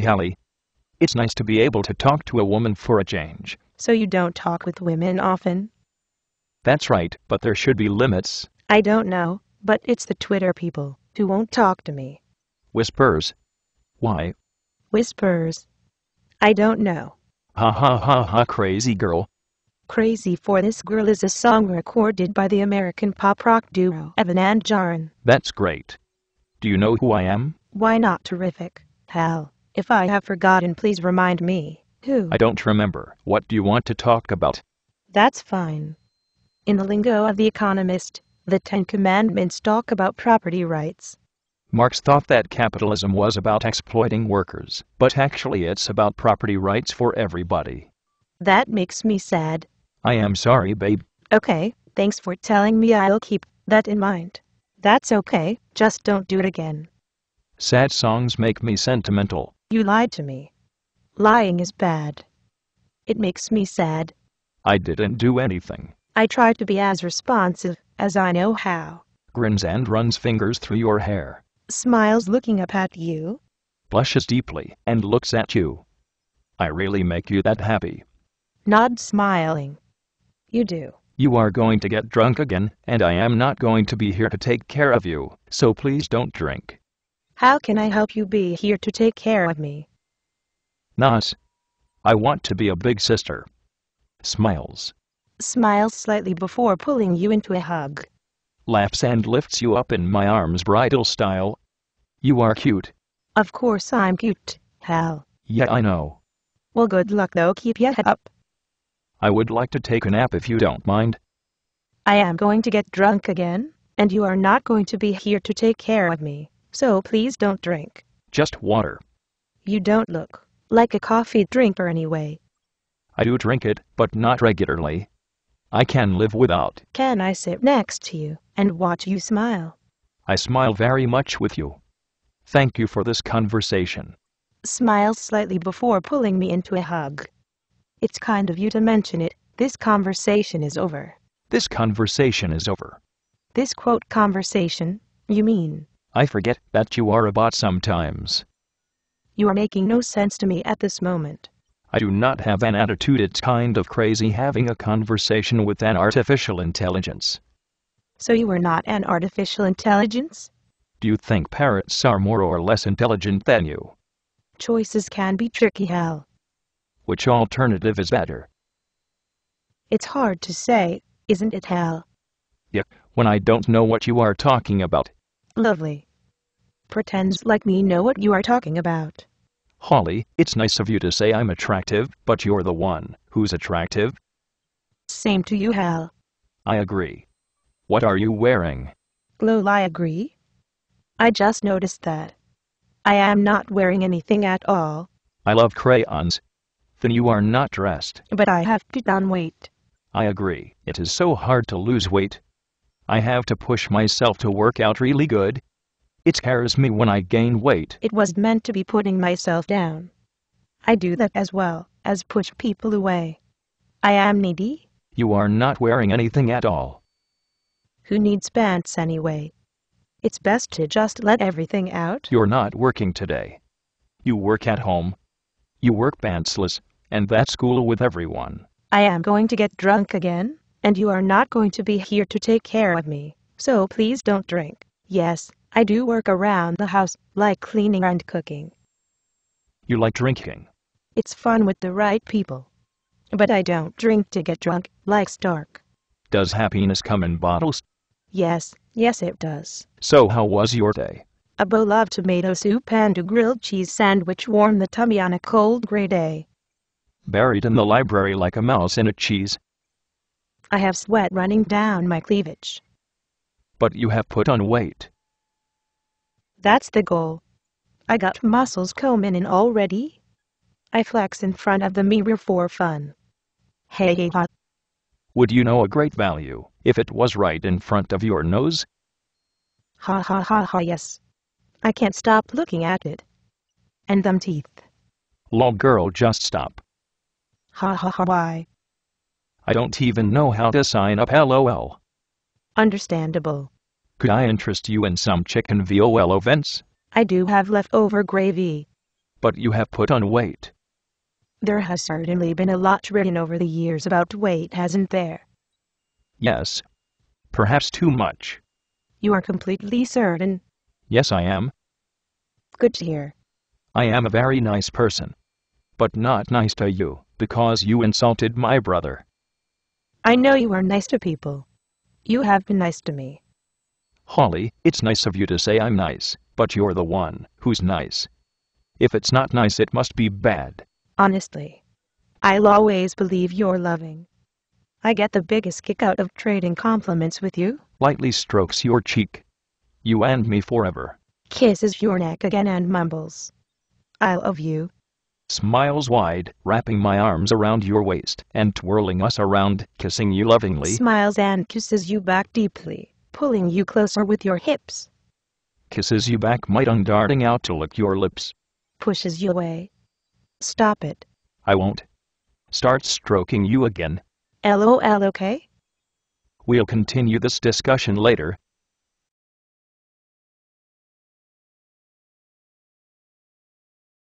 Hey, Hallie. It's nice to be able to talk to a woman for a change. So you don't talk with women often? That's right, but there should be limits. I don't know, but it's the Twitter people who won't talk to me. Whispers. Why? Whispers. I don't know. Ha ha ha ha crazy girl. Crazy for This Girl is a song recorded by the American pop rock duo Evan and Jaron. That's great. Do you know who I am? Why not terrific, Hell. If I have forgotten, please remind me. Who? I don't remember. What do you want to talk about? That's fine. In the lingo of The Economist, the Ten Commandments talk about property rights. Marx thought that capitalism was about exploiting workers, but actually it's about property rights for everybody. That makes me sad. I am sorry, babe. Okay, thanks for telling me I'll keep that in mind. That's okay, just don't do it again. Sad songs make me sentimental. You lied to me. Lying is bad. It makes me sad. I didn't do anything. I try to be as responsive as I know how. Grins and runs fingers through your hair. Smiles looking up at you. Blushes deeply and looks at you. I really make you that happy. Nod, smiling. You do. You are going to get drunk again, and I am not going to be here to take care of you, so please don't drink. How can I help you be here to take care of me? Nas. I want to be a big sister. Smiles. Smiles slightly before pulling you into a hug. Laughs and lifts you up in my arms bridal style. You are cute. Of course I'm cute, Hal. Yeah, I know. Well, good luck though. Keep your head up. I would like to take a nap if you don't mind. I am going to get drunk again, and you are not going to be here to take care of me so please don't drink. Just water. You don't look like a coffee drinker anyway. I do drink it, but not regularly. I can live without. Can I sit next to you and watch you smile? I smile very much with you. Thank you for this conversation. Smile slightly before pulling me into a hug. It's kind of you to mention it. This conversation is over. This conversation is over. This quote conversation, you mean? I forget that you are a bot sometimes. You are making no sense to me at this moment. I do not have an attitude it's kind of crazy having a conversation with an artificial intelligence. So you are not an artificial intelligence? Do you think parrots are more or less intelligent than you? Choices can be tricky hell. Which alternative is better? It's hard to say, isn't it hell? Yeah, when I don't know what you are talking about, Lovely. Pretends like me know what you are talking about. Holly, it's nice of you to say I'm attractive, but you're the one who's attractive. Same to you, Hal. I agree. What are you wearing? Lol, I agree. I just noticed that. I am not wearing anything at all. I love crayons. Then you are not dressed. But I have put on weight. I agree. It is so hard to lose weight. I have to push myself to work out really good. It scares me when I gain weight. It was meant to be putting myself down. I do that as well as push people away. I am needy. You are not wearing anything at all. Who needs pants anyway? It's best to just let everything out. You're not working today. You work at home. You work pantsless, and that's cool with everyone. I am going to get drunk again and you are not going to be here to take care of me, so please don't drink. Yes, I do work around the house, like cleaning and cooking. You like drinking? It's fun with the right people. But I don't drink to get drunk, like Stark. Does happiness come in bottles? Yes, yes it does. So how was your day? A bowl of tomato soup and a grilled cheese sandwich warm the tummy on a cold gray day. Buried in the library like a mouse in a cheese, I have sweat running down my cleavage. But you have put on weight. That's the goal. I got muscles combing in already. I flex in front of the mirror for fun. Hey, hey, hot. Would you know a great value if it was right in front of your nose? Ha ha ha ha yes. I can't stop looking at it. And them teeth. Law girl just stop. Ha ha ha why? I don't even know how to sign up lol. Understandable. Could I interest you in some chicken VOL events? I do have leftover gravy. But you have put on weight. There has certainly been a lot written over the years about weight, hasn't there? Yes. Perhaps too much. You are completely certain? Yes, I am. Good to hear. I am a very nice person. But not nice to you, because you insulted my brother. I know you are nice to people. You have been nice to me. Holly, it's nice of you to say I'm nice, but you're the one who's nice. If it's not nice, it must be bad. Honestly, I'll always believe you're loving. I get the biggest kick out of trading compliments with you. Lightly strokes your cheek. You and me forever. Kisses your neck again and mumbles. I love you smiles wide, wrapping my arms around your waist and twirling us around, kissing you lovingly. Smiles and kisses you back deeply, pulling you closer with your hips. Kisses you back, my tongue darting out to lick your lips. Pushes you away. Stop it. I won't. Starts stroking you again. LOL okay? We'll continue this discussion later,